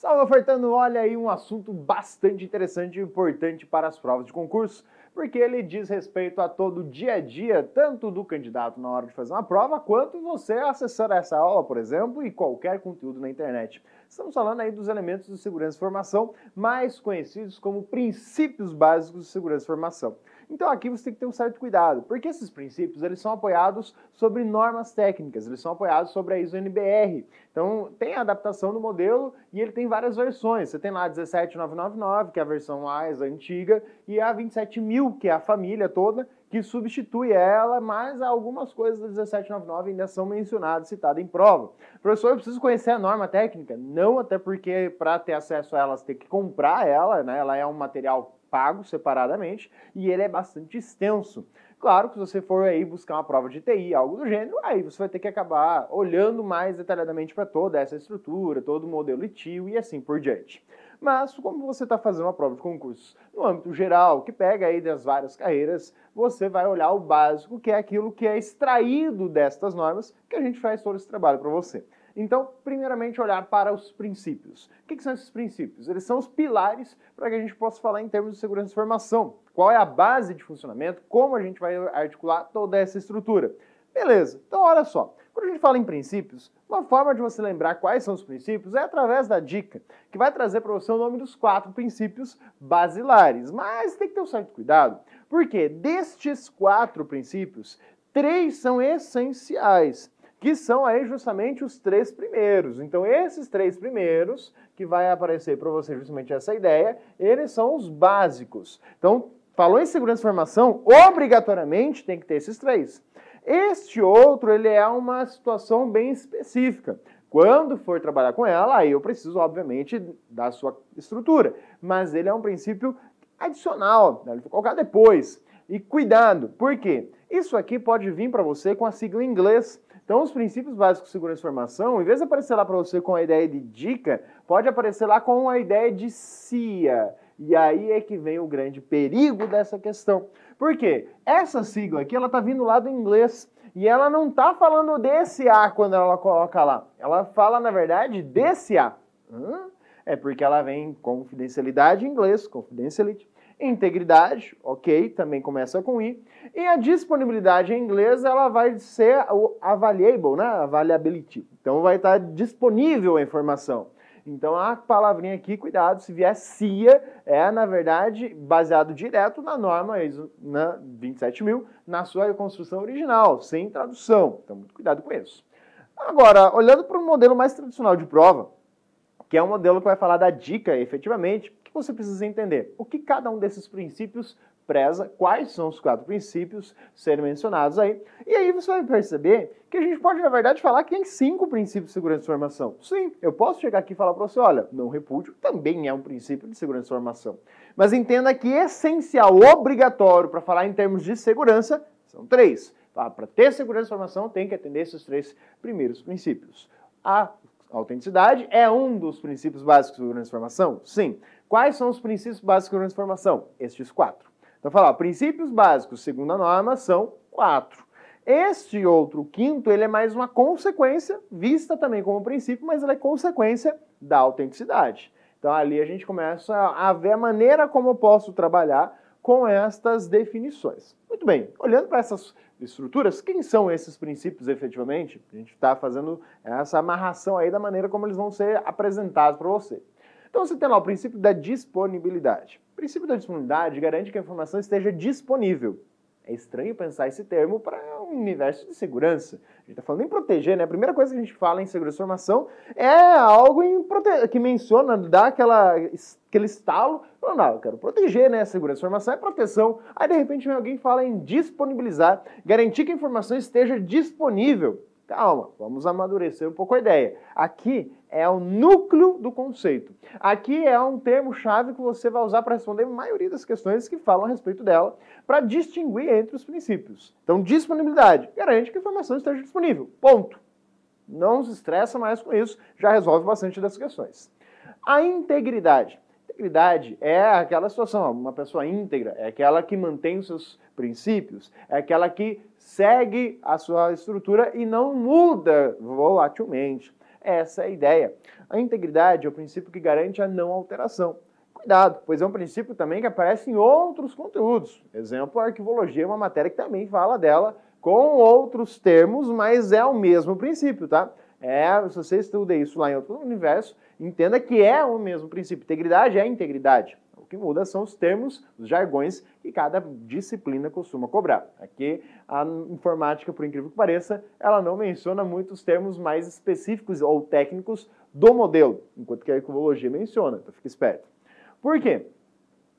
Salve ofertando, olha aí um assunto bastante interessante e importante para as provas de concurso, porque ele diz respeito a todo o dia a dia, tanto do candidato na hora de fazer uma prova, quanto você acessar essa aula, por exemplo, e qualquer conteúdo na internet. Estamos falando aí dos elementos de segurança e formação, mais conhecidos como princípios básicos de segurança e formação. Então aqui você tem que ter um certo cuidado, porque esses princípios eles são apoiados sobre normas técnicas, eles são apoiados sobre a ISO NBR. Então tem a adaptação do modelo e ele tem várias versões. Você tem lá a 17999, que é a versão mais antiga, e a 27000, que é a família toda, que substitui ela, mas algumas coisas da 1799 ainda são mencionadas, citadas em prova. Professor, eu preciso conhecer a norma técnica? Não, até porque para ter acesso a elas tem que comprar ela, né? Ela é um material pago separadamente e ele é bastante extenso. Claro que se você for aí buscar uma prova de TI, algo do gênero, aí você vai ter que acabar olhando mais detalhadamente para toda essa estrutura, todo o modelo ITIL e assim por diante. Mas como você está fazendo uma prova de concurso no âmbito geral, que pega aí das várias carreiras, você vai olhar o básico, que é aquilo que é extraído destas normas, que a gente faz todo esse trabalho para você. Então, primeiramente, olhar para os princípios. O que, são esses princípios? Eles são os pilares para que a gente possa falar em termos de segurança de informação. Qual é a base de funcionamento, como a gente vai articular toda essa estrutura. Beleza, então olha só. Quando a gente fala em princípios, uma forma de você lembrar quais são os princípios é através da dica, que vai trazer para você o nome dos quatro princípios basilares. Mas tem que ter um certo cuidado, porque destes quatro princípios, três são essenciais que são aí justamente os três primeiros. Então, esses três primeiros, que vai aparecer para você justamente essa ideia, eles são os básicos. Então, falou em segurança de informação, obrigatoriamente tem que ter esses três. Este outro, ele é uma situação bem específica. Quando for trabalhar com ela, aí eu preciso, obviamente, da sua estrutura. Mas ele é um princípio adicional, né? ele foi colocado depois. E cuidado, por quê? Isso aqui pode vir para você com a sigla em inglês então, os princípios básicos de segurança de informação, em vez de aparecer lá para você com a ideia de dica, pode aparecer lá com a ideia de CIA. E aí é que vem o grande perigo dessa questão. Por quê? Essa sigla aqui, ela tá vindo lá do inglês. E ela não tá falando desse A quando ela coloca lá. Ela fala, na verdade, desse A. Hum? É porque ela vem confidencialidade em inglês, confidentiality. Integridade, ok, também começa com I. E a disponibilidade em inglês, ela vai ser o available, né? Availability. Então vai estar disponível a informação. Então a palavrinha aqui, cuidado, se vier CIA, é na verdade baseado direto na norma ISO na né, 27000, na sua construção original, sem tradução. Então muito cuidado com isso. Agora, olhando para um modelo mais tradicional de prova, que é um modelo que vai falar da dica efetivamente, que você precisa entender? O que cada um desses princípios preza, quais são os quatro princípios serem mencionados aí. E aí você vai perceber que a gente pode, na verdade, falar que tem cinco princípios de segurança de informação. Sim, eu posso chegar aqui e falar para você, olha, não repúdio também é um princípio de segurança de informação. Mas entenda que essencial, obrigatório para falar em termos de segurança, são três. para ter segurança de informação, tem que atender esses três primeiros princípios. A autenticidade é um dos princípios básicos de segurança de informação? Sim. Quais são os princípios básicos de transformação? Estes quatro. Então, falar, princípios básicos, segundo a norma, são quatro. Este outro quinto, ele é mais uma consequência, vista também como princípio, mas ela é consequência da autenticidade. Então, ali a gente começa a ver a maneira como eu posso trabalhar com estas definições. Muito bem, olhando para essas estruturas, quem são esses princípios efetivamente? A gente está fazendo essa amarração aí da maneira como eles vão ser apresentados para você. Então você tem lá o princípio da disponibilidade. O princípio da disponibilidade garante que a informação esteja disponível. É estranho pensar esse termo para um universo de segurança. A gente está falando em proteger, né? A primeira coisa que a gente fala em segurança de informação é algo que menciona, dá aquela, aquele estalo. Não, não, eu quero proteger, né? Segurança de informação é proteção. Aí, de repente, alguém fala em disponibilizar, garantir que a informação esteja disponível. Calma, vamos amadurecer um pouco a ideia. Aqui é o núcleo do conceito. Aqui é um termo-chave que você vai usar para responder a maioria das questões que falam a respeito dela, para distinguir entre os princípios. Então, disponibilidade garante que a informação esteja disponível. Ponto. Não se estressa mais com isso, já resolve bastante das questões. A integridade integridade é aquela situação, uma pessoa íntegra, é aquela que mantém os seus princípios, é aquela que segue a sua estrutura e não muda volatilmente. Essa é a ideia. A integridade é o princípio que garante a não alteração. Cuidado, pois é um princípio também que aparece em outros conteúdos. Exemplo, a arquivologia é uma matéria que também fala dela com outros termos, mas é o mesmo princípio, tá? É, se você estuda isso lá em outro universo, entenda que é o mesmo princípio. Integridade é integridade. O que muda são os termos, os jargões que cada disciplina costuma cobrar. Aqui, a informática, por incrível que pareça, ela não menciona muitos termos mais específicos ou técnicos do modelo, enquanto que a ecologia menciona, então fica esperto. Por quê?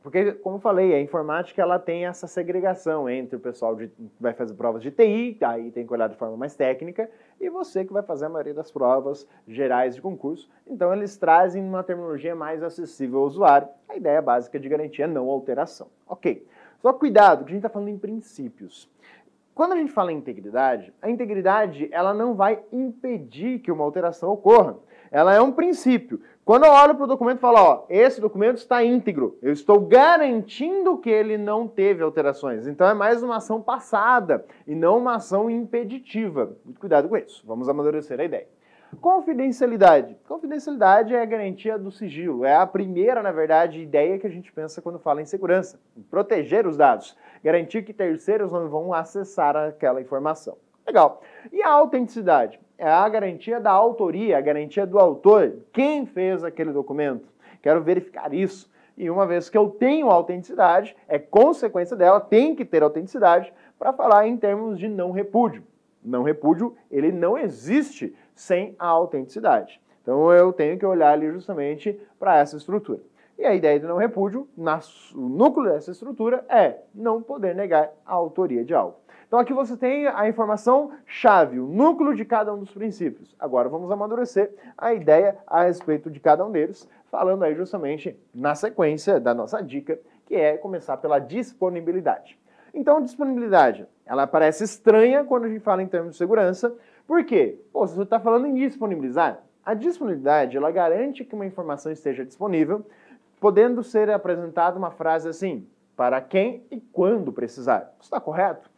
Porque, como falei, a informática ela tem essa segregação entre o pessoal que vai fazer provas de TI, aí tem que olhar de forma mais técnica, e você que vai fazer a maioria das provas gerais de concurso. Então, eles trazem uma terminologia mais acessível ao usuário. A ideia básica de garantia não alteração. Ok. Só cuidado, que a gente está falando em princípios. Quando a gente fala em integridade, a integridade ela não vai impedir que uma alteração ocorra. Ela é um princípio. Quando eu olho para o documento e falo, ó, esse documento está íntegro, eu estou garantindo que ele não teve alterações. Então é mais uma ação passada e não uma ação impeditiva. Muito cuidado com isso. Vamos amadurecer a ideia. Confidencialidade. Confidencialidade é a garantia do sigilo. É a primeira, na verdade, ideia que a gente pensa quando fala em segurança. Em proteger os dados. Garantir que terceiros não vão acessar aquela informação. Legal. E a autenticidade? é a garantia da autoria, a garantia do autor, quem fez aquele documento. Quero verificar isso. E uma vez que eu tenho autenticidade, é consequência dela, tem que ter autenticidade para falar em termos de não repúdio. Não repúdio, ele não existe sem a autenticidade. Então eu tenho que olhar ali justamente para essa estrutura. E a ideia do não repúdio, na, o núcleo dessa estrutura é não poder negar a autoria de algo. Então aqui você tem a informação chave, o núcleo de cada um dos princípios. Agora vamos amadurecer a ideia a respeito de cada um deles, falando aí justamente na sequência da nossa dica, que é começar pela disponibilidade. Então, disponibilidade, ela parece estranha quando a gente fala em termos de segurança, por quê? Pô, se você está falando em disponibilizar, a disponibilidade ela garante que uma informação esteja disponível, podendo ser apresentada uma frase assim, para quem e quando precisar. Está correto?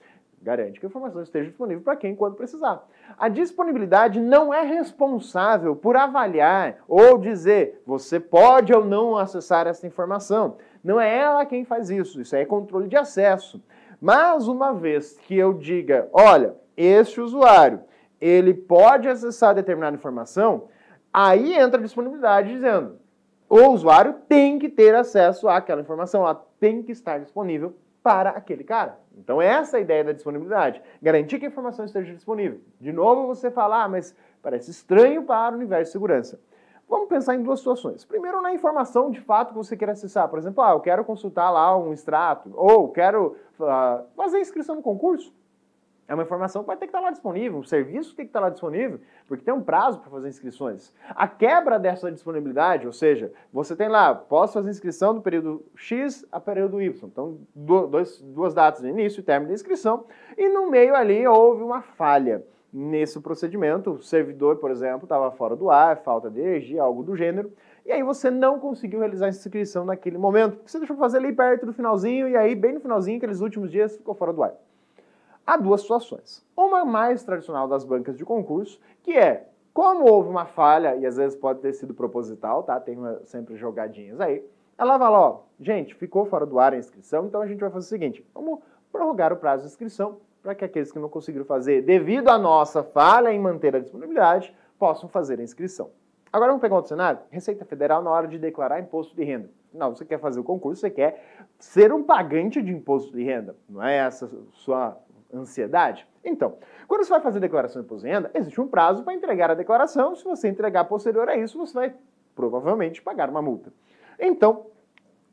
garante que a informação esteja disponível para quem quando precisar. A disponibilidade não é responsável por avaliar ou dizer você pode ou não acessar essa informação. Não é ela quem faz isso, isso é controle de acesso. Mas uma vez que eu diga, olha, este usuário, ele pode acessar determinada informação, aí entra a disponibilidade dizendo, o usuário tem que ter acesso àquela informação, ela tem que estar disponível para aquele cara. Então é essa é a ideia da disponibilidade, garantir que a informação esteja disponível. De novo você fala, ah, mas parece estranho para o universo de segurança. Vamos pensar em duas situações. Primeiro, na informação de fato que você quer acessar. Por exemplo, ah, eu quero consultar lá um extrato, ou quero uh, fazer inscrição no concurso. É uma informação que vai ter que estar tá lá disponível, um serviço tem que estar tá lá disponível, porque tem um prazo para fazer inscrições. A quebra dessa disponibilidade, ou seja, você tem lá, posso fazer inscrição do período X a período Y. Então, dois, duas datas de início e término da inscrição, e no meio ali houve uma falha nesse procedimento. O servidor, por exemplo, estava fora do ar, falta de energia, algo do gênero. E aí você não conseguiu realizar a inscrição naquele momento. Você deixou fazer ali perto do finalzinho, e aí, bem no finalzinho, aqueles últimos dias, ficou fora do ar há duas situações. Uma mais tradicional das bancas de concurso, que é como houve uma falha, e às vezes pode ter sido proposital, tá? Tem uma, sempre jogadinhas aí. Ela fala, ó, gente, ficou fora do ar a inscrição, então a gente vai fazer o seguinte, vamos prorrogar o prazo de inscrição para que aqueles que não conseguiram fazer devido à nossa falha em manter a disponibilidade possam fazer a inscrição. Agora vamos pegar outro cenário? Receita Federal na hora de declarar imposto de renda. Não, você quer fazer o concurso, você quer ser um pagante de imposto de renda. Não é essa sua ansiedade? Então, quando você vai fazer declaração de fazenda, existe um prazo para entregar a declaração. Se você entregar posterior a isso, você vai provavelmente pagar uma multa. Então,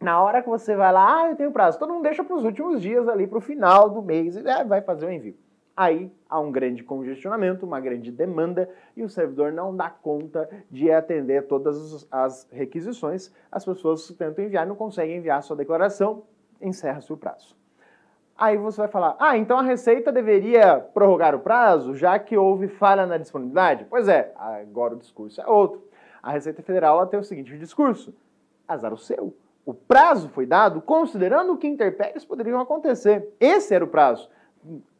na hora que você vai lá, ah, eu tenho prazo, todo mundo deixa para os últimos dias ali, para o final do mês, e é, vai fazer o envio. Aí há um grande congestionamento, uma grande demanda e o servidor não dá conta de atender todas as requisições. As pessoas tentam enviar, não conseguem enviar a sua declaração, encerra-se o prazo. Aí você vai falar: ah, então a Receita deveria prorrogar o prazo, já que houve falha na disponibilidade? Pois é, agora o discurso é outro. A Receita Federal tem o seguinte discurso: azar o seu. O prazo foi dado considerando que interpéries poderiam acontecer. Esse era o prazo.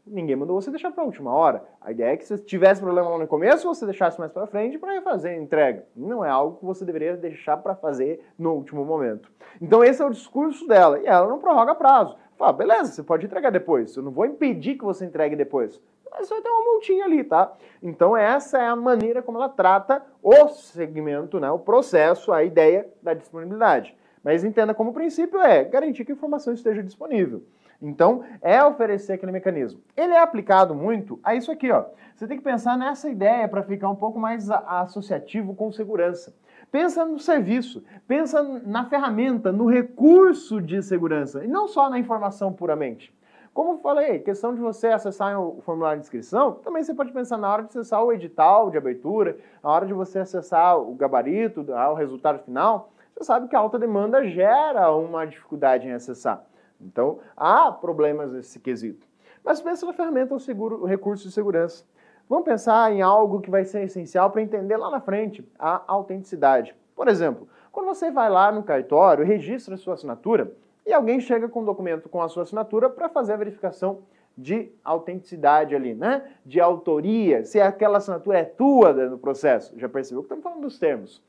Ninguém mandou você deixar para a última hora. A ideia é que se tivesse problema lá no começo, você deixasse mais para frente para fazer a entrega. Não é algo que você deveria deixar para fazer no último momento. Então esse é o discurso dela e ela não prorroga prazo. Fala, beleza, você pode entregar depois. Eu não vou impedir que você entregue depois. Mas vai ter uma multinha ali, tá? Então essa é a maneira como ela trata o segmento, né, o processo, a ideia da disponibilidade. Mas entenda como princípio é garantir que a informação esteja disponível. Então, é oferecer aquele mecanismo. Ele é aplicado muito a isso aqui, ó. Você tem que pensar nessa ideia para ficar um pouco mais associativo com segurança. Pensa no serviço, pensa na ferramenta, no recurso de segurança, e não só na informação puramente. Como eu falei, questão de você acessar o formulário de inscrição, também você pode pensar na hora de acessar o edital de abertura, na hora de você acessar o gabarito, o resultado final. Você sabe que a alta demanda gera uma dificuldade em acessar. Então, há problemas nesse quesito. Mas pensa na ferramenta, o, seguro, o recurso de segurança. Vamos pensar em algo que vai ser essencial para entender lá na frente a autenticidade. Por exemplo, quando você vai lá no cartório, registra a sua assinatura e alguém chega com um documento com a sua assinatura para fazer a verificação de autenticidade ali, né? De autoria, se aquela assinatura é tua né, no processo. Já percebeu que estamos falando dos termos.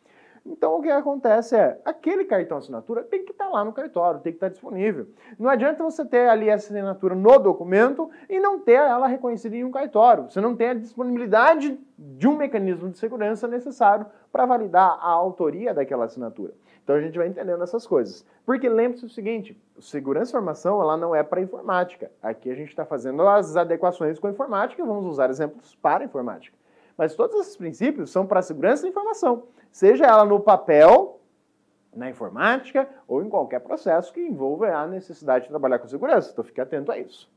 Então o que acontece é, aquele cartão assinatura tem que estar tá lá no cartório, tem que estar tá disponível. Não adianta você ter ali a assinatura no documento e não ter ela reconhecida em um cartório. Você não tem a disponibilidade de um mecanismo de segurança necessário para validar a autoria daquela assinatura. Então a gente vai entendendo essas coisas. Porque lembre-se o seguinte, segurança e informação ela não é para informática. Aqui a gente está fazendo as adequações com a informática e vamos usar exemplos para a informática. Mas todos esses princípios são para a segurança e informação seja ela no papel, na informática ou em qualquer processo que envolva a necessidade de trabalhar com segurança. Então fique atento a isso.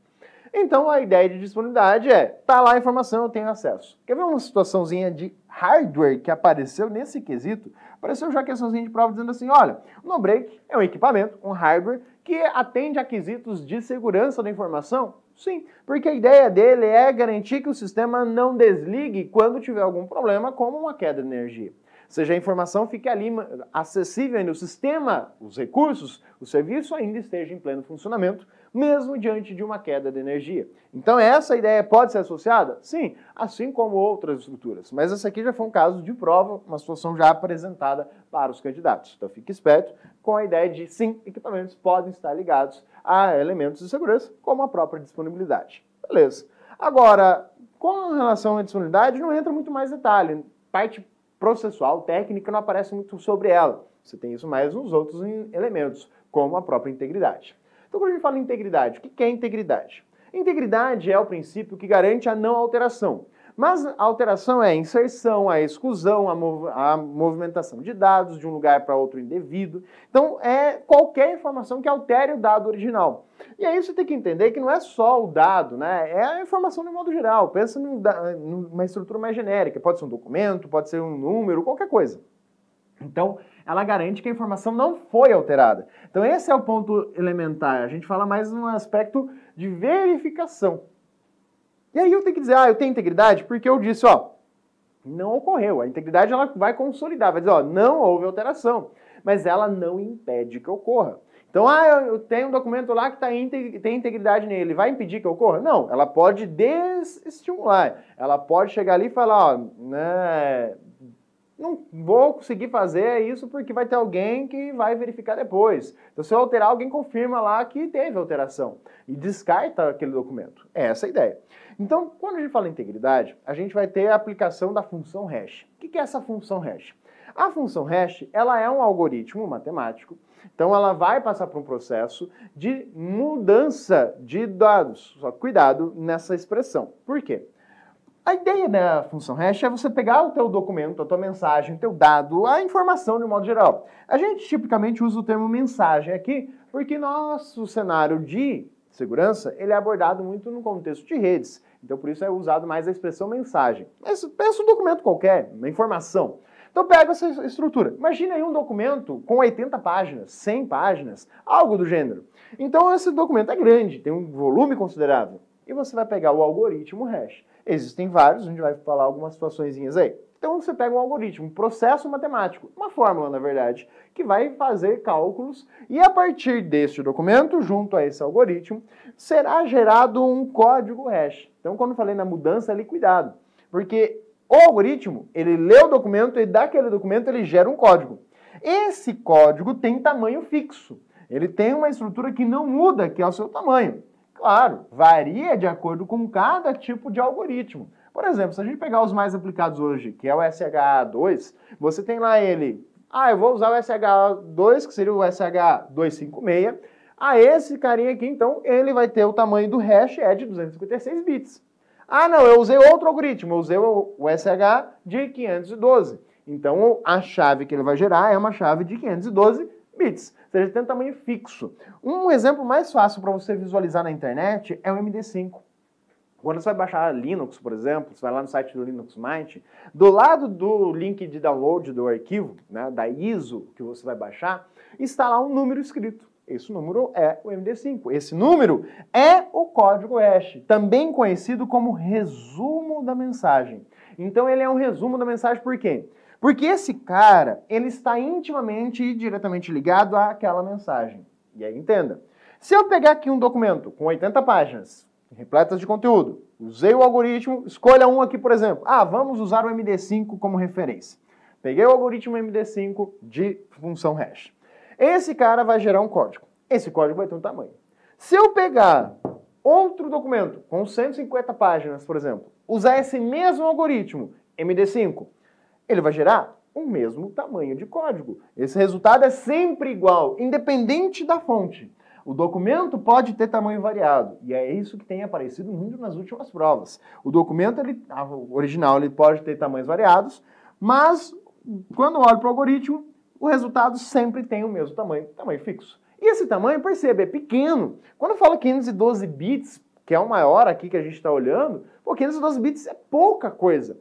Então a ideia de disponibilidade é, tá lá a informação, eu tenho acesso. Quer ver uma situaçãozinha de hardware que apareceu nesse quesito? Apareceu já questãozinha de prova dizendo assim, olha, o NoBreak break é um equipamento, um hardware que atende a quesitos de segurança da informação? Sim, porque a ideia dele é garantir que o sistema não desligue quando tiver algum problema, como uma queda de energia seja a informação fique ali acessível ainda, o sistema, os recursos, o serviço ainda esteja em pleno funcionamento, mesmo diante de uma queda de energia. Então essa ideia pode ser associada? Sim, assim como outras estruturas. Mas essa aqui já foi um caso de prova, uma situação já apresentada para os candidatos. Então fique esperto com a ideia de sim, equipamentos podem estar ligados a elementos de segurança, como a própria disponibilidade. Beleza. Agora, com relação à disponibilidade, não entra muito mais detalhe. Parte processual, técnica, não aparece muito sobre ela. Você tem isso mais nos outros elementos, como a própria integridade. Então, quando a gente fala em integridade, o que é integridade? Integridade é o princípio que garante a não alteração. Mas a alteração é a inserção, a exclusão, a, mov a movimentação de dados de um lugar para outro indevido. Então, é qualquer informação que altere o dado original. E aí você tem que entender que não é só o dado, né? É a informação de modo geral. Pensa num, numa estrutura mais genérica. Pode ser um documento, pode ser um número, qualquer coisa. Então, ela garante que a informação não foi alterada. Então, esse é o ponto elementar. A gente fala mais num aspecto de verificação. E aí eu tenho que dizer, ah, eu tenho integridade porque eu disse, ó, não ocorreu. A integridade ela vai consolidar, vai dizer, ó, não houve alteração, mas ela não impede que ocorra. Então, ah, eu tenho um documento lá que tá integ tem integridade nele, vai impedir que ocorra? Não, ela pode desestimular, ela pode chegar ali e falar, ó, né, não vou conseguir fazer isso porque vai ter alguém que vai verificar depois. Então, se eu alterar, alguém confirma lá que teve alteração e descarta aquele documento. É essa a ideia. Então, quando a gente fala integridade, a gente vai ter a aplicação da função hash. O que é essa função hash? A função hash, ela é um algoritmo matemático, então ela vai passar por um processo de mudança de dados. Só cuidado nessa expressão. Por quê? A ideia da função hash é você pegar o teu documento, a tua mensagem, o teu dado, a informação de um modo geral. A gente tipicamente usa o termo mensagem aqui porque nosso cenário de segurança, ele é abordado muito no contexto de redes. Então, por isso é usado mais a expressão mensagem. Mas pensa um documento qualquer, uma informação. Então pega essa estrutura. Imagina aí um documento com 80 páginas, 100 páginas, algo do gênero. Então esse documento é grande, tem um volume considerável. E você vai pegar o algoritmo hash. Existem vários, a gente vai falar algumas situações aí. Então você pega um algoritmo, um processo matemático, uma fórmula na verdade, que vai fazer cálculos e a partir deste documento, junto a esse algoritmo, será gerado um código hash. Então quando falei na mudança ali, é cuidado, porque o algoritmo, ele lê o documento e daquele documento ele gera um código. Esse código tem tamanho fixo, ele tem uma estrutura que não muda, que é o seu tamanho. Claro, varia de acordo com cada tipo de algoritmo. Por exemplo, se a gente pegar os mais aplicados hoje, que é o SH2, você tem lá ele. Ah, eu vou usar o SH2, que seria o SH256. Ah, esse carinha aqui, então, ele vai ter o tamanho do hash é de 256 bits. Ah, não, eu usei outro algoritmo, eu usei o SH de 512. Então, a chave que ele vai gerar é uma chave de 512 bits, ou seja, tem um tamanho fixo. Um exemplo mais fácil para você visualizar na internet é o MD5. Quando você vai baixar Linux, por exemplo, você vai lá no site do Linux Mint, do lado do link de download do arquivo, né, da ISO que você vai baixar, está lá um número escrito. Esse número é o MD5. Esse número é o código hash, também conhecido como resumo da mensagem. Então ele é um resumo da mensagem por quê? Porque esse cara, ele está intimamente e diretamente ligado àquela mensagem. E aí entenda. Se eu pegar aqui um documento com 80 páginas, repletas de conteúdo. Usei o algoritmo, escolha um aqui, por exemplo. Ah, vamos usar o MD5 como referência. Peguei o algoritmo MD5 de função hash. Esse cara vai gerar um código. Esse código vai ter um tamanho. Se eu pegar outro documento com 150 páginas, por exemplo, usar esse mesmo algoritmo, MD5, ele vai gerar o mesmo tamanho de código. Esse resultado é sempre igual, independente da fonte. O documento pode ter tamanho variado, e é isso que tem aparecido muito nas últimas provas. O documento ele, original ele pode ter tamanhos variados, mas quando olho para o algoritmo, o resultado sempre tem o mesmo tamanho, tamanho fixo. E esse tamanho, perceba, é pequeno. Quando eu falo 512 bits, que é o maior aqui que a gente está olhando, pô, 512 bits é pouca coisa,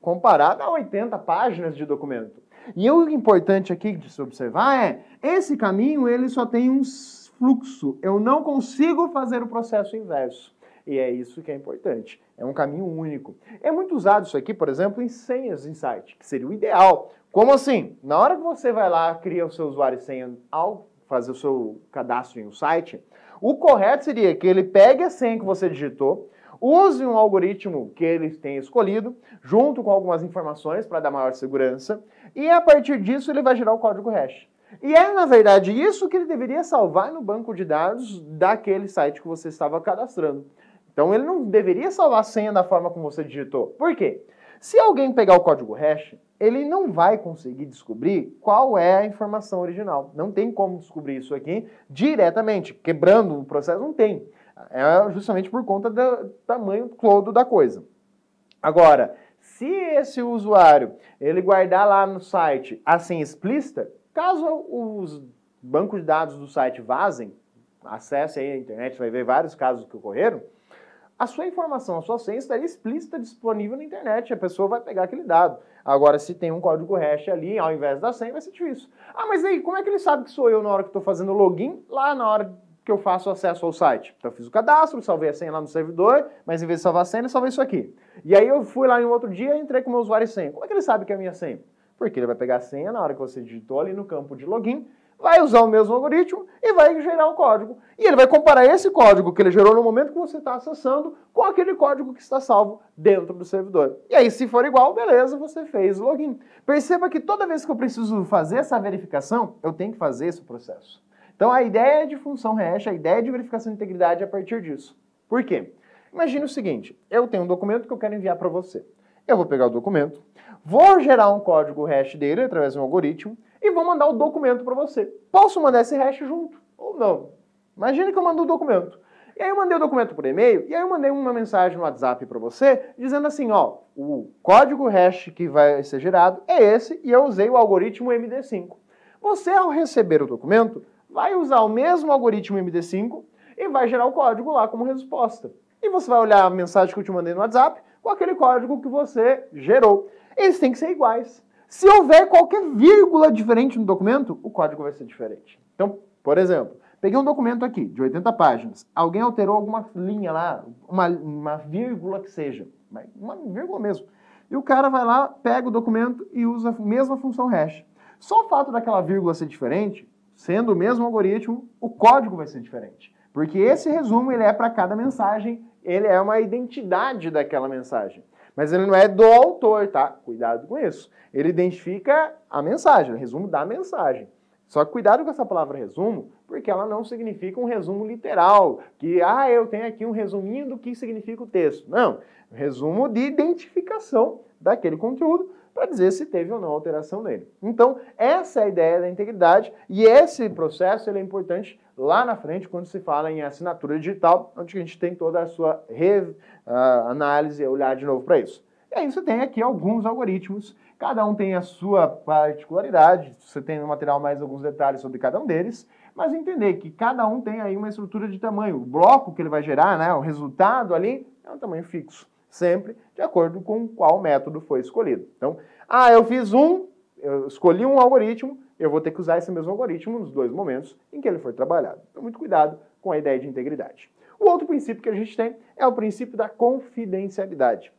comparado a 80 páginas de documento. E o importante aqui de se observar é, esse caminho ele só tem uns fluxo. Eu não consigo fazer o processo inverso. E é isso que é importante. É um caminho único. É muito usado isso aqui, por exemplo, em senhas em site, que seria o ideal. Como assim? Na hora que você vai lá, cria o seu usuário e senha ao fazer o seu cadastro em um site, o correto seria que ele pegue a senha que você digitou, use um algoritmo que ele tem escolhido, junto com algumas informações para dar maior segurança, e a partir disso ele vai gerar o código hash. E é, na verdade, isso que ele deveria salvar no banco de dados daquele site que você estava cadastrando. Então ele não deveria salvar a senha da forma como você digitou. Por quê? Se alguém pegar o código hash, ele não vai conseguir descobrir qual é a informação original. Não tem como descobrir isso aqui diretamente, quebrando o processo, não tem. É justamente por conta do tamanho todo da coisa. Agora, se esse usuário ele guardar lá no site a senha explícita, Caso os bancos de dados do site vazem, acesse aí a internet, vai ver vários casos que ocorreram, a sua informação, a sua senha estaria explícita disponível na internet, a pessoa vai pegar aquele dado. Agora, se tem um código hash ali, ao invés da senha, vai ser difícil. Ah, mas aí, como é que ele sabe que sou eu na hora que estou fazendo o login, lá na hora que eu faço acesso ao site? Então, eu fiz o cadastro, salvei a senha lá no servidor, mas em vez de salvar a senha, eu salvei isso aqui. E aí, eu fui lá em outro dia, entrei com o meu usuário e senha. Como é que ele sabe que é a minha senha? Porque ele vai pegar a senha na hora que você digitou ali no campo de login, vai usar o mesmo algoritmo e vai gerar um código. E ele vai comparar esse código que ele gerou no momento que você está acessando com aquele código que está salvo dentro do servidor. E aí, se for igual, beleza, você fez o login. Perceba que toda vez que eu preciso fazer essa verificação, eu tenho que fazer esse processo. Então, a ideia é de função hash, a ideia é de verificação de integridade é a partir disso. Por quê? Imagine o seguinte, eu tenho um documento que eu quero enviar para você. Eu vou pegar o documento, vou gerar um código hash dele através de um algoritmo e vou mandar o documento para você. Posso mandar esse hash junto ou não? Imagina que eu mando o documento. E aí eu mandei o documento por e-mail e aí eu mandei uma mensagem no WhatsApp para você dizendo assim, ó, o código hash que vai ser gerado é esse e eu usei o algoritmo MD5. Você ao receber o documento vai usar o mesmo algoritmo MD5 e vai gerar o código lá como resposta. E você vai olhar a mensagem que eu te mandei no WhatsApp com aquele código que você gerou eles têm que ser iguais. Se houver qualquer vírgula diferente no documento, o código vai ser diferente. Então, por exemplo, peguei um documento aqui de 80 páginas. Alguém alterou alguma linha lá, uma, uma vírgula que seja, uma vírgula mesmo. E o cara vai lá, pega o documento e usa a mesma função hash. Só o fato daquela vírgula ser diferente, sendo o mesmo algoritmo, o código vai ser diferente. Porque esse resumo ele é para cada mensagem, ele é uma identidade daquela mensagem. Mas ele não é do autor, tá? Cuidado com isso. Ele identifica a mensagem, o resumo da mensagem. Só que cuidado com essa palavra resumo, porque ela não significa um resumo literal, que ah, eu tenho aqui um resuminho do que significa o texto. Não, resumo de identificação daquele conteúdo para dizer se teve ou não alteração nele. Então, essa é a ideia da integridade e esse processo ele é importante lá na frente quando se fala em assinatura digital, onde a gente tem toda a sua re, uh, análise, olhar de novo para isso. E aí você tem aqui alguns algoritmos, cada um tem a sua particularidade, você tem no material mais alguns detalhes sobre cada um deles, mas entender que cada um tem aí uma estrutura de tamanho, o bloco que ele vai gerar, né, o resultado ali é um tamanho fixo sempre de acordo com qual método foi escolhido. Então, ah, eu fiz um, eu escolhi um algoritmo, eu vou ter que usar esse mesmo algoritmo nos dois momentos em que ele for trabalhado. Então, muito cuidado com a ideia de integridade. O outro princípio que a gente tem é o princípio da confidencialidade.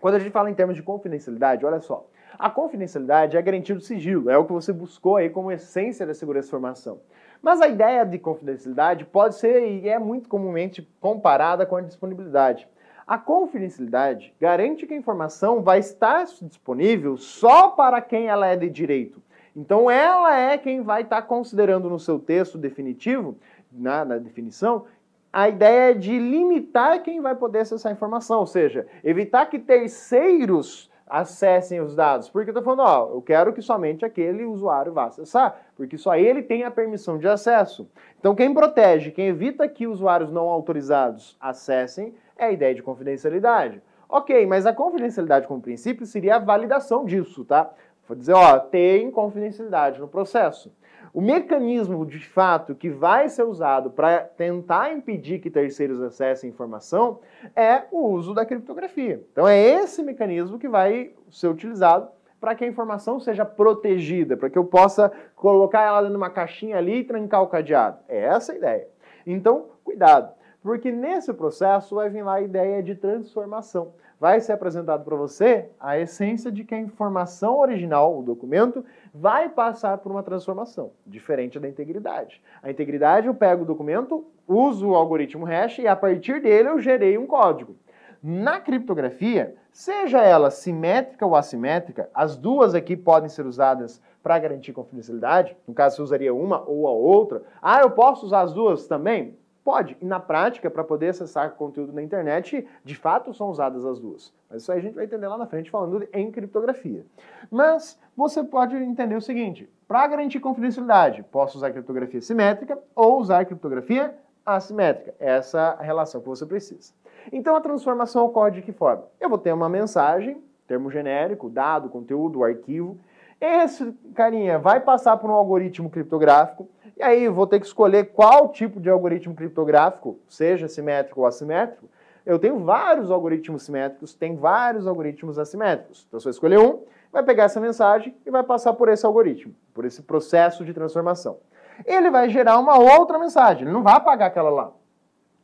Quando a gente fala em termos de confidencialidade, olha só, a confidencialidade é a garantia do sigilo, é o que você buscou aí como essência da segurança de informação. Mas a ideia de confidencialidade pode ser e é muito comumente comparada com a disponibilidade. A confidencialidade garante que a informação vai estar disponível só para quem ela é de direito. Então, ela é quem vai estar considerando no seu texto definitivo, na, na definição, a ideia de limitar quem vai poder acessar a informação, ou seja, evitar que terceiros acessem os dados. Porque eu estou falando, ó, eu quero que somente aquele usuário vá acessar, porque só ele tem a permissão de acesso. Então, quem protege, quem evita que usuários não autorizados acessem, é a ideia de confidencialidade. Ok, mas a confidencialidade como princípio seria a validação disso, tá? Vou dizer, ó, tem confidencialidade no processo. O mecanismo de fato que vai ser usado para tentar impedir que terceiros acessem informação é o uso da criptografia. Então é esse mecanismo que vai ser utilizado para que a informação seja protegida, para que eu possa colocar ela numa caixinha ali e trancar o cadeado. É essa a ideia. Então, cuidado. Porque nesse processo vai vir lá a ideia de transformação. Vai ser apresentado para você a essência de que a informação original, o documento, vai passar por uma transformação, diferente da integridade. A integridade, eu pego o documento, uso o algoritmo hash e a partir dele eu gerei um código. Na criptografia, seja ela simétrica ou assimétrica, as duas aqui podem ser usadas para garantir confidencialidade. No caso, você usaria uma ou a outra. Ah, eu posso usar as duas também? Pode. E na prática, para poder acessar conteúdo na internet, de fato são usadas as duas. Mas isso aí a gente vai entender lá na frente falando em criptografia. Mas você pode entender o seguinte: para garantir confidencialidade, posso usar criptografia simétrica ou usar criptografia assimétrica. Essa é relação que você precisa. Então a transformação ocorre de que forma? Eu vou ter uma mensagem, termo genérico, dado, conteúdo, arquivo, esse carinha vai passar por um algoritmo criptográfico, e aí vou ter que escolher qual tipo de algoritmo criptográfico, seja simétrico ou assimétrico. Eu tenho vários algoritmos simétricos, tem vários algoritmos assimétricos. Então, se eu escolher um, vai pegar essa mensagem e vai passar por esse algoritmo, por esse processo de transformação. Ele vai gerar uma outra mensagem, ele não vai apagar aquela lá.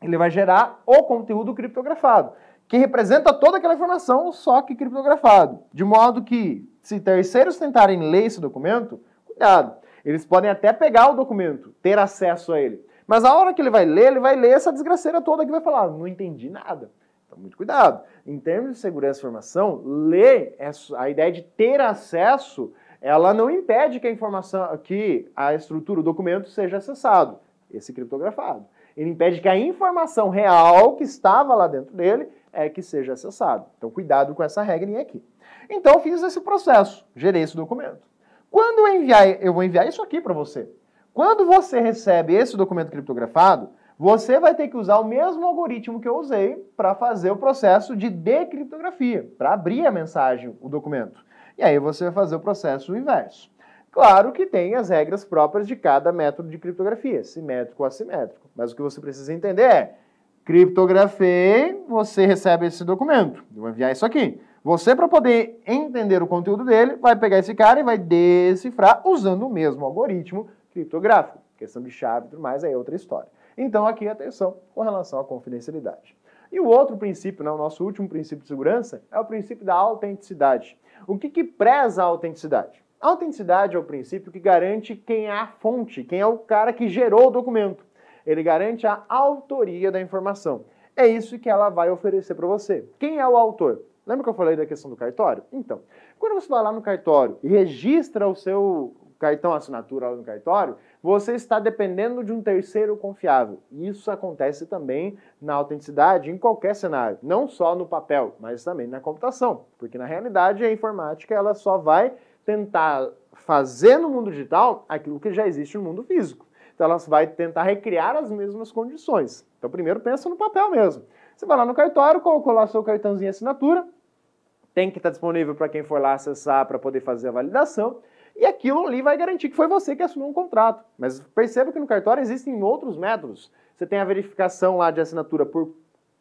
Ele vai gerar o conteúdo criptografado que representa toda aquela informação, só que criptografado. De modo que, se terceiros tentarem ler esse documento, cuidado. Eles podem até pegar o documento, ter acesso a ele. Mas a hora que ele vai ler, ele vai ler essa desgraceira toda que vai falar, não entendi nada. Então, muito cuidado. Em termos de segurança e informação, ler, a ideia de ter acesso, ela não impede que a informação, que a estrutura, o documento seja acessado, esse criptografado. Ele impede que a informação real que estava lá dentro dele é que seja acessado. Então, cuidado com essa regra aqui. Então, fiz esse processo, gerei esse documento. Quando eu enviar, eu vou enviar isso aqui para você. Quando você recebe esse documento criptografado, você vai ter que usar o mesmo algoritmo que eu usei para fazer o processo de decriptografia, para abrir a mensagem, o documento. E aí você vai fazer o processo inverso. Claro que tem as regras próprias de cada método de criptografia, simétrico ou assimétrico. Mas o que você precisa entender é Criptografei, você recebe esse documento. Eu vou enviar isso aqui. Você, para poder entender o conteúdo dele, vai pegar esse cara e vai decifrar usando o mesmo algoritmo criptográfico. Questão de chave e tudo mais, aí é outra história. Então, aqui, atenção com relação à confidencialidade. E o outro princípio, né, o nosso último princípio de segurança, é o princípio da autenticidade. O que, que preza a autenticidade? A autenticidade é o princípio que garante quem é a fonte, quem é o cara que gerou o documento. Ele garante a autoria da informação. É isso que ela vai oferecer para você. Quem é o autor? Lembra que eu falei da questão do cartório? Então, quando você vai lá no cartório e registra o seu cartão assinatura lá no cartório, você está dependendo de um terceiro confiável. Isso acontece também na autenticidade em qualquer cenário, não só no papel, mas também na computação, porque na realidade a informática ela só vai tentar fazer no mundo digital aquilo que já existe no mundo físico. Então ela vai tentar recriar as mesmas condições. Então primeiro pensa no papel mesmo. Você vai lá no cartório, colocou lá seu cartãozinho de assinatura, tem que estar tá disponível para quem for lá acessar para poder fazer a validação. E aquilo ali vai garantir que foi você que assinou um contrato. Mas perceba que no cartório existem outros métodos. Você tem a verificação lá de assinatura por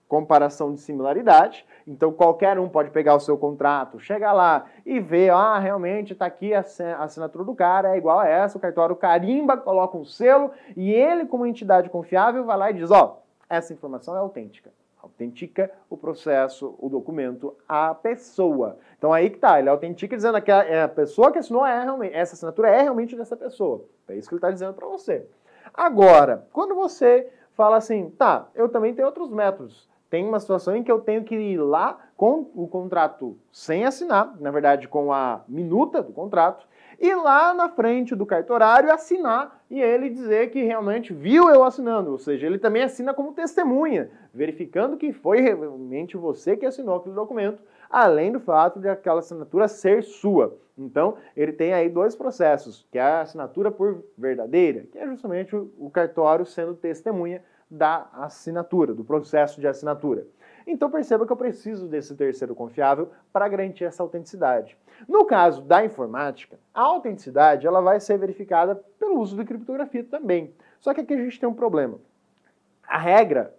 comparação de similaridade, então qualquer um pode pegar o seu contrato, chegar lá e ver, ah, realmente está aqui a assinatura do cara, é igual a essa, o cartório carimba, coloca um selo e ele, como entidade confiável, vai lá e diz, ó, oh, essa informação é autêntica autentica o processo, o documento, a pessoa. Então aí que tá, ele autentica dizendo que a, é a pessoa que assinou é realmente, essa assinatura é realmente dessa pessoa. É isso que ele está dizendo para você. Agora, quando você fala assim, tá, eu também tenho outros métodos tem uma situação em que eu tenho que ir lá com o contrato sem assinar, na verdade com a minuta do contrato, e lá na frente do cartorário assinar e ele dizer que realmente viu eu assinando, ou seja, ele também assina como testemunha, verificando que foi realmente você que assinou aquele documento, além do fato de aquela assinatura ser sua. Então, ele tem aí dois processos, que é a assinatura por verdadeira, que é justamente o cartório sendo testemunha da assinatura, do processo de assinatura. Então perceba que eu preciso desse terceiro confiável para garantir essa autenticidade. No caso da informática, a autenticidade ela vai ser verificada pelo uso de criptografia também. Só que aqui a gente tem um problema. A regra,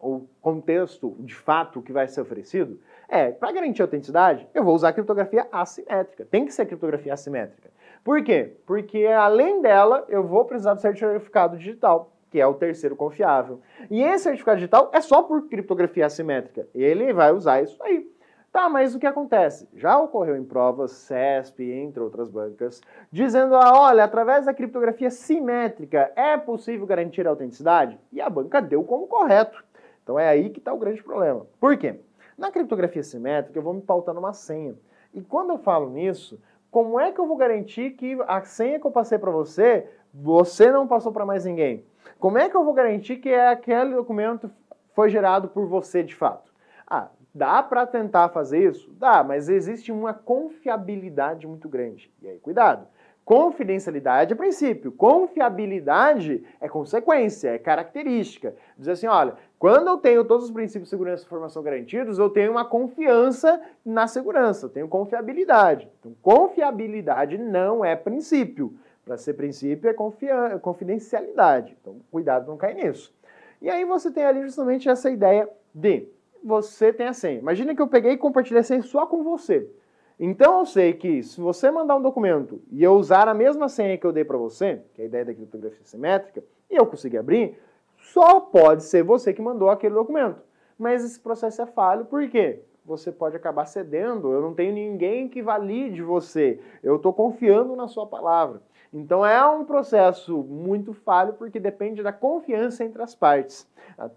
o contexto de fato que vai ser oferecido, é, para garantir a autenticidade, eu vou usar criptografia assimétrica. Tem que ser criptografia assimétrica. Por quê? Porque além dela, eu vou precisar do certificado digital que é o terceiro confiável. E esse certificado digital é só por criptografia assimétrica. Ele vai usar isso aí. Tá, mas o que acontece? Já ocorreu em provas, CESP, entre outras bancas, dizendo, ah, olha, através da criptografia simétrica é possível garantir a autenticidade? E a banca deu como correto. Então é aí que está o grande problema. Por quê? Na criptografia simétrica eu vou me pautar numa senha. E quando eu falo nisso, como é que eu vou garantir que a senha que eu passei para você, você não passou para mais ninguém? Como é que eu vou garantir que é aquele documento foi gerado por você de fato? Ah, dá para tentar fazer isso? Dá, mas existe uma confiabilidade muito grande. E aí, cuidado. Confidencialidade é princípio, confiabilidade é consequência, é característica. Diz assim, olha, quando eu tenho todos os princípios de segurança e informação garantidos, eu tenho uma confiança na segurança, eu tenho confiabilidade. Então, confiabilidade não é princípio. Para ser princípio, é confidencialidade. Então, cuidado não cair nisso. E aí você tem ali justamente essa ideia de você tem a senha. Imagina que eu peguei e compartilhei a senha só com você. Então eu sei que se você mandar um documento e eu usar a mesma senha que eu dei para você, que é a ideia da criptografia simétrica, e eu conseguir abrir, só pode ser você que mandou aquele documento. Mas esse processo é falho, porque Você pode acabar cedendo, eu não tenho ninguém que valide você, eu estou confiando na sua palavra. Então é um processo muito falho porque depende da confiança entre as partes,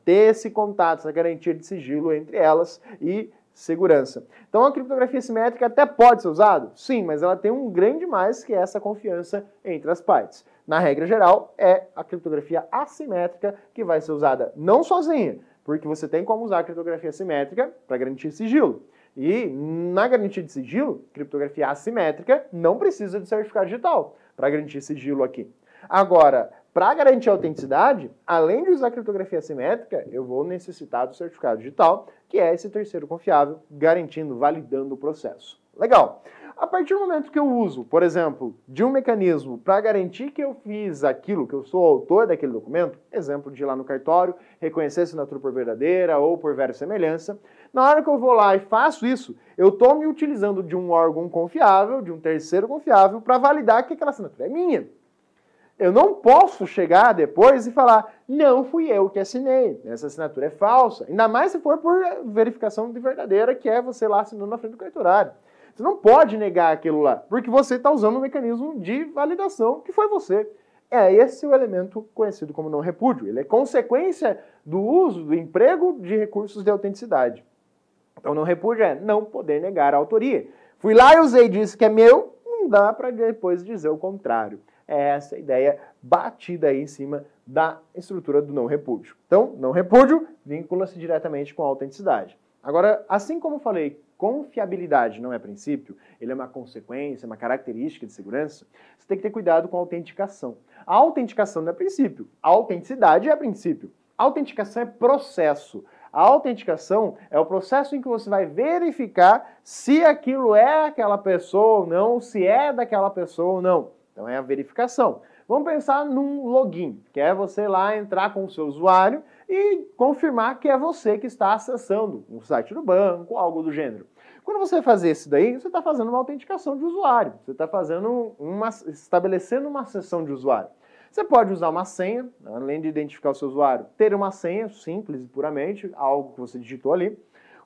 ter esse contato, essa garantia de sigilo entre elas e segurança. Então a criptografia simétrica até pode ser usada? Sim, mas ela tem um grande mais que é essa confiança entre as partes. Na regra geral, é a criptografia assimétrica que vai ser usada não sozinha, porque você tem como usar a criptografia simétrica para garantir sigilo. E na garantia de sigilo, criptografia assimétrica não precisa de certificado digital para garantir sigilo aqui. Agora, para garantir a autenticidade, além de usar criptografia simétrica, eu vou necessitar do certificado digital, que é esse terceiro confiável, garantindo, validando o processo. Legal. A partir do momento que eu uso, por exemplo, de um mecanismo para garantir que eu fiz aquilo, que eu sou autor daquele documento, exemplo de ir lá no cartório, reconhecer a assinatura por verdadeira ou por vera semelhança, na hora que eu vou lá e faço isso, eu estou me utilizando de um órgão confiável, de um terceiro confiável, para validar que aquela assinatura é minha. Eu não posso chegar depois e falar, não fui eu que assinei, essa assinatura é falsa. Ainda mais se for por verificação de verdadeira, que é você lá assinando na frente do cartorário. Você não pode negar aquilo lá, porque você está usando um mecanismo de validação que foi você. É esse o elemento conhecido como não repúdio. Ele é consequência do uso, do emprego de recursos de autenticidade. Então, não repúdio é não poder negar a autoria. Fui lá e usei e disse que é meu, não dá para depois dizer o contrário. É essa ideia batida aí em cima da estrutura do não repúdio. Então, não repúdio vincula-se diretamente com a autenticidade. Agora, assim como falei confiabilidade não é princípio, ele é uma consequência, uma característica de segurança, você tem que ter cuidado com a autenticação. A autenticação não é princípio, a autenticidade é princípio. A autenticação é processo. A autenticação é o processo em que você vai verificar se aquilo é aquela pessoa ou não, se é daquela pessoa ou não. Então é a verificação. Vamos pensar num login, que é você lá entrar com o seu usuário e confirmar que é você que está acessando um site do banco, algo do gênero. Quando você fazer isso daí, você está fazendo uma autenticação de usuário, você está fazendo uma, estabelecendo uma sessão de usuário. Você pode usar uma senha, além de identificar o seu usuário, ter uma senha simples e puramente, algo que você digitou ali.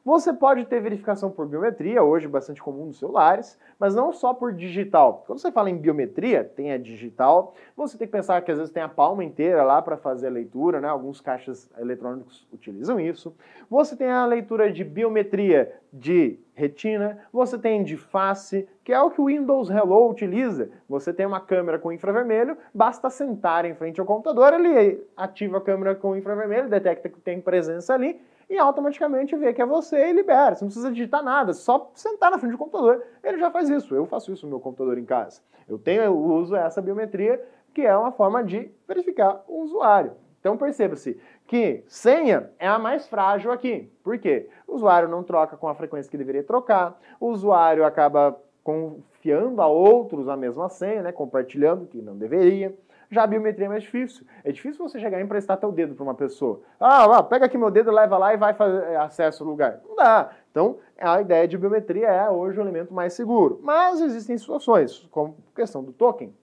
Você pode ter verificação por biometria, hoje bastante comum nos celulares, mas não só por digital. Quando você fala em biometria, tem a digital, você tem que pensar que às vezes tem a palma inteira lá para fazer a leitura, né? Alguns caixas eletrônicos utilizam isso. Você tem a leitura de biometria de retina, você tem de face, que é o que o Windows Hello utiliza. Você tem uma câmera com infravermelho, basta sentar em frente ao computador, ele ativa a câmera com infravermelho, detecta que tem presença ali e automaticamente vê que é você e libera. Você não precisa digitar nada, só sentar na frente do computador. Ele já faz isso. Eu faço isso no meu computador em casa. Eu tenho, eu uso essa biometria, que é uma forma de verificar o usuário. Então perceba-se que senha é a mais frágil aqui. Por quê? O usuário não troca com a frequência que deveria trocar, o usuário acaba confiando a outros a mesma senha, né, compartilhando que não deveria. Já a biometria é mais difícil. É difícil você chegar e emprestar teu dedo para uma pessoa. Ah, pega aqui meu dedo, leva lá e vai fazer é, acesso ao lugar. Não dá. Então, a ideia de biometria é hoje o elemento mais seguro. Mas existem situações, como questão do token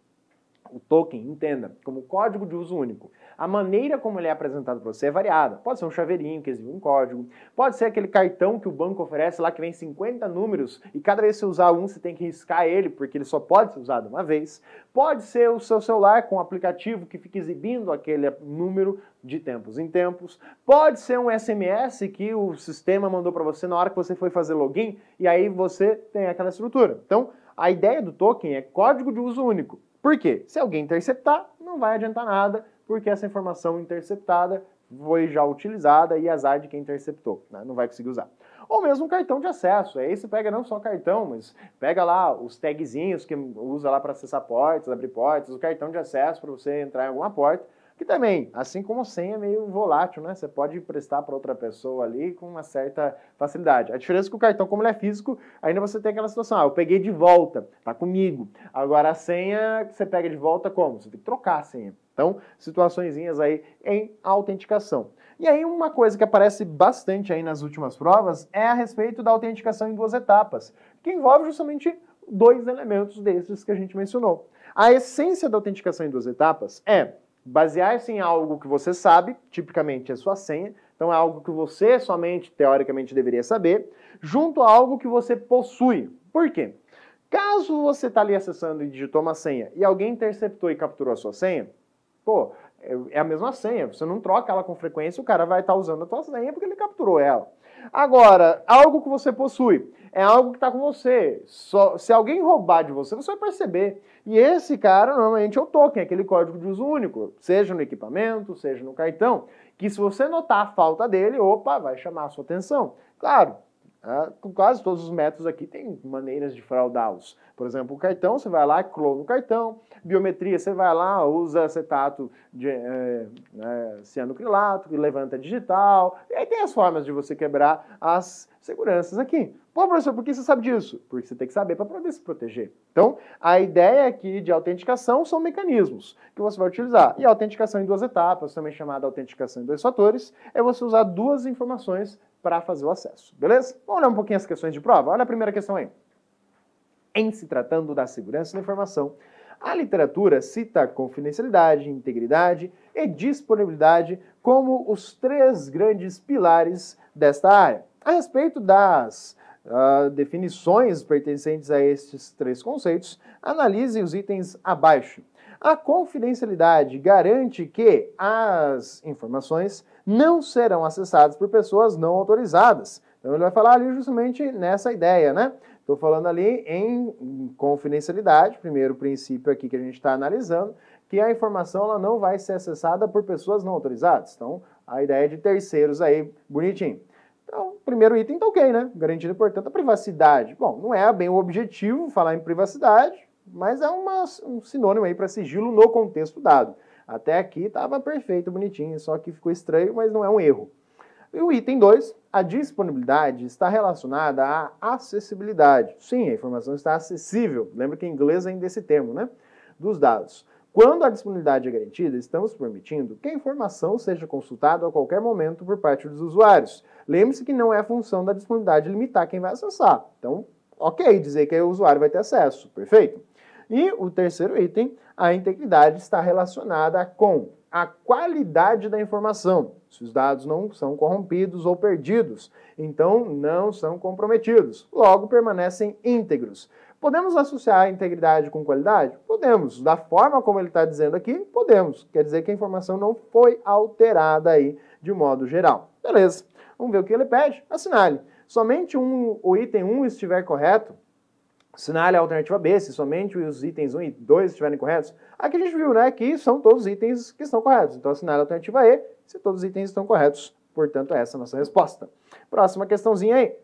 o token, entenda, como código de uso único. A maneira como ele é apresentado para você é variada. Pode ser um chaveirinho que exibe um código, pode ser aquele cartão que o banco oferece lá que vem 50 números e cada vez que você usar um você tem que riscar ele porque ele só pode ser usado uma vez. Pode ser o seu celular com um aplicativo que fica exibindo aquele número de tempos em tempos. Pode ser um SMS que o sistema mandou para você na hora que você foi fazer login e aí você tem aquela estrutura. Então, a ideia do token é código de uso único. Por quê? Se alguém interceptar, não vai adiantar nada, porque essa informação interceptada foi já utilizada e azar de quem interceptou, né? não vai conseguir usar. Ou mesmo cartão de acesso, aí é, você pega não só cartão, mas pega lá os tagzinhos que usa lá para acessar portas, abrir portas, o cartão de acesso para você entrar em alguma porta, que também, assim como senha, é meio volátil, né? Você pode emprestar para outra pessoa ali com uma certa facilidade. A diferença é que o cartão, como ele é físico, ainda você tem aquela situação, ah, eu peguei de volta, tá comigo. Agora a senha, você pega de volta como? Você tem que trocar a senha. Então, situaçõezinhas aí em autenticação. E aí uma coisa que aparece bastante aí nas últimas provas é a respeito da autenticação em duas etapas, que envolve justamente dois elementos desses que a gente mencionou. A essência da autenticação em duas etapas é basear-se em algo que você sabe, tipicamente a é sua senha, então é algo que você somente, teoricamente, deveria saber, junto a algo que você possui. Por quê? Caso você está ali acessando e digitou uma senha e alguém interceptou e capturou a sua senha, pô, é, é a mesma senha, você não troca ela com frequência, o cara vai estar tá usando a tua senha porque ele capturou ela. Agora, algo que você possui é algo que está com você. Só, se alguém roubar de você, você vai perceber. E esse cara normalmente é o token, é aquele código de uso único, seja no equipamento, seja no cartão, que se você notar a falta dele, opa, vai chamar a sua atenção. Claro, ah, com quase todos os métodos aqui tem maneiras de fraudá-los. Por exemplo, o cartão, você vai lá, e clona o cartão. Biometria, você vai lá, usa acetato de eh, né, cianocrilato, levanta digital. E aí tem as formas de você quebrar as seguranças aqui. Pô, professor, por que você sabe disso? Porque você tem que saber para poder se proteger. Então, a ideia aqui de autenticação são mecanismos que você vai utilizar. E a autenticação em duas etapas, também chamada autenticação em dois fatores, é você usar duas informações para fazer o acesso. Beleza? Vamos olhar um pouquinho as questões de prova? Olha a primeira questão aí. Em se tratando da segurança da informação, a literatura cita confidencialidade, integridade e disponibilidade como os três grandes pilares desta área. A respeito das uh, definições pertencentes a estes três conceitos, analise os itens abaixo. A confidencialidade garante que as informações não serão acessadas por pessoas não autorizadas. Então ele vai falar ali justamente nessa ideia, né? Estou falando ali em confidencialidade, primeiro princípio aqui que a gente está analisando, que a informação ela não vai ser acessada por pessoas não autorizadas. Então, a ideia é de terceiros aí, bonitinho primeiro item tá ok, né? Garantida, portanto, a privacidade. Bom, não é bem o objetivo falar em privacidade, mas é uma, um sinônimo aí para sigilo no contexto dado. Até aqui estava perfeito, bonitinho, só que ficou estranho, mas não é um erro. E o item 2, a disponibilidade está relacionada à acessibilidade. Sim, a informação está acessível, lembra que em inglês ainda é esse termo, né? Dos dados. Quando a disponibilidade é garantida, estamos permitindo que a informação seja consultada a qualquer momento por parte dos usuários, Lembre-se que não é função da disponibilidade limitar quem vai acessar. Então, ok, dizer que o usuário vai ter acesso, perfeito? E o terceiro item, a integridade está relacionada com a qualidade da informação, se os dados não são corrompidos ou perdidos, então não são comprometidos, logo permanecem íntegros. Podemos associar a integridade com qualidade? Podemos. Da forma como ele está dizendo aqui, podemos. Quer dizer que a informação não foi alterada aí de modo geral. Beleza. Vamos ver o que ele pede, assinale. Somente um, o item 1 estiver correto, assinale a alternativa B, se somente os itens 1 e 2 estiverem corretos. Aqui a gente viu né, que são todos os itens que estão corretos. Então assinale a alternativa E, se todos os itens estão corretos. Portanto, é essa é a nossa resposta. Próxima questãozinha aí.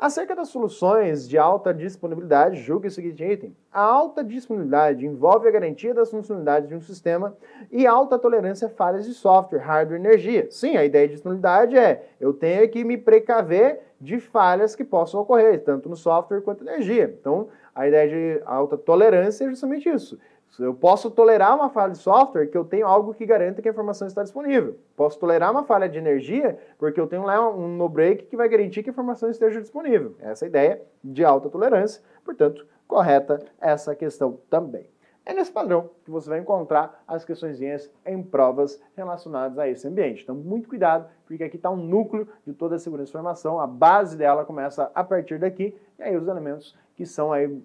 Acerca das soluções de alta disponibilidade, julgue o seguinte item. A alta disponibilidade envolve a garantia das funcionalidades de um sistema e alta tolerância a falhas de software, hardware e energia. Sim, a ideia de disponibilidade é eu tenho que me precaver de falhas que possam ocorrer, tanto no software quanto na energia. Então, a ideia de alta tolerância é justamente isso. Eu posso tolerar uma falha de software que eu tenho algo que garanta que a informação está disponível. Posso tolerar uma falha de energia porque eu tenho lá um no-break que vai garantir que a informação esteja disponível. Essa é a ideia de alta tolerância, portanto, correta essa questão também. É nesse padrão que você vai encontrar as questões em provas relacionadas a esse ambiente. Então, muito cuidado, porque aqui está um núcleo de toda a segurança de informação, a base dela começa a partir daqui, e aí os elementos que são aí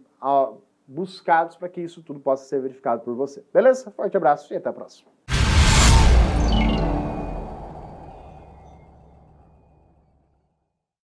buscados para que isso tudo possa ser verificado por você. Beleza? Forte abraço e até a próxima.